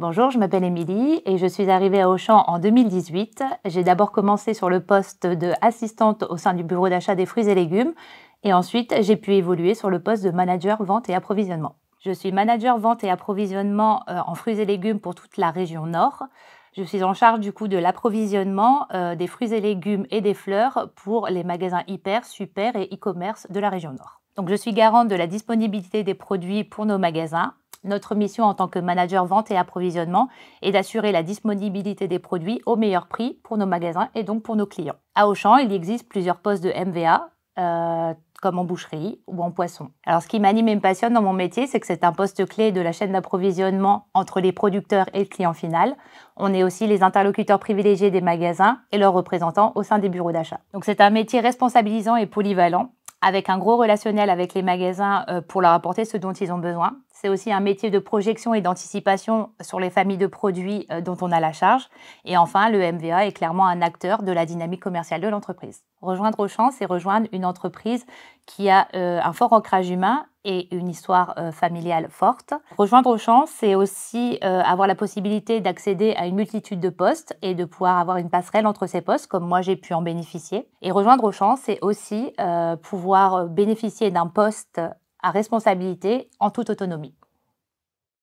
Bonjour, je m'appelle Émilie et je suis arrivée à Auchan en 2018. J'ai d'abord commencé sur le poste de assistante au sein du bureau d'achat des fruits et légumes et ensuite j'ai pu évoluer sur le poste de manager vente et approvisionnement. Je suis manager vente et approvisionnement euh, en fruits et légumes pour toute la région Nord. Je suis en charge du coup de l'approvisionnement euh, des fruits et légumes et des fleurs pour les magasins hyper, super et e-commerce de la région Nord. Donc je suis garante de la disponibilité des produits pour nos magasins notre mission en tant que manager vente et approvisionnement est d'assurer la disponibilité des produits au meilleur prix pour nos magasins et donc pour nos clients. À Auchan, il existe plusieurs postes de MVA. Euh, comme en boucherie ou en poisson. Alors ce qui m'anime et me passionne dans mon métier, c'est que c'est un poste clé de la chaîne d'approvisionnement entre les producteurs et le client final. On est aussi les interlocuteurs privilégiés des magasins et leurs représentants au sein des bureaux d'achat. Donc c'est un métier responsabilisant et polyvalent avec un gros relationnel avec les magasins euh, pour leur apporter ce dont ils ont besoin, c'est aussi un métier de projection et d'anticipation sur les familles de produits euh, dont on a la charge. Et enfin, le MVA est clairement un acteur de la dynamique commerciale de l'entreprise. Rejoindre Auchan, c'est rejoindre une entreprise qui a euh, un fort ancrage humain et une histoire euh, familiale forte. Rejoindre Auchan, c'est aussi avoir la possibilité d'accéder à une multitude de postes et de pouvoir avoir une passerelle entre ces postes, comme moi j'ai pu en bénéficier. Et rejoindre Auchan, c'est aussi pouvoir bénéficier d'un poste à responsabilité en toute autonomie.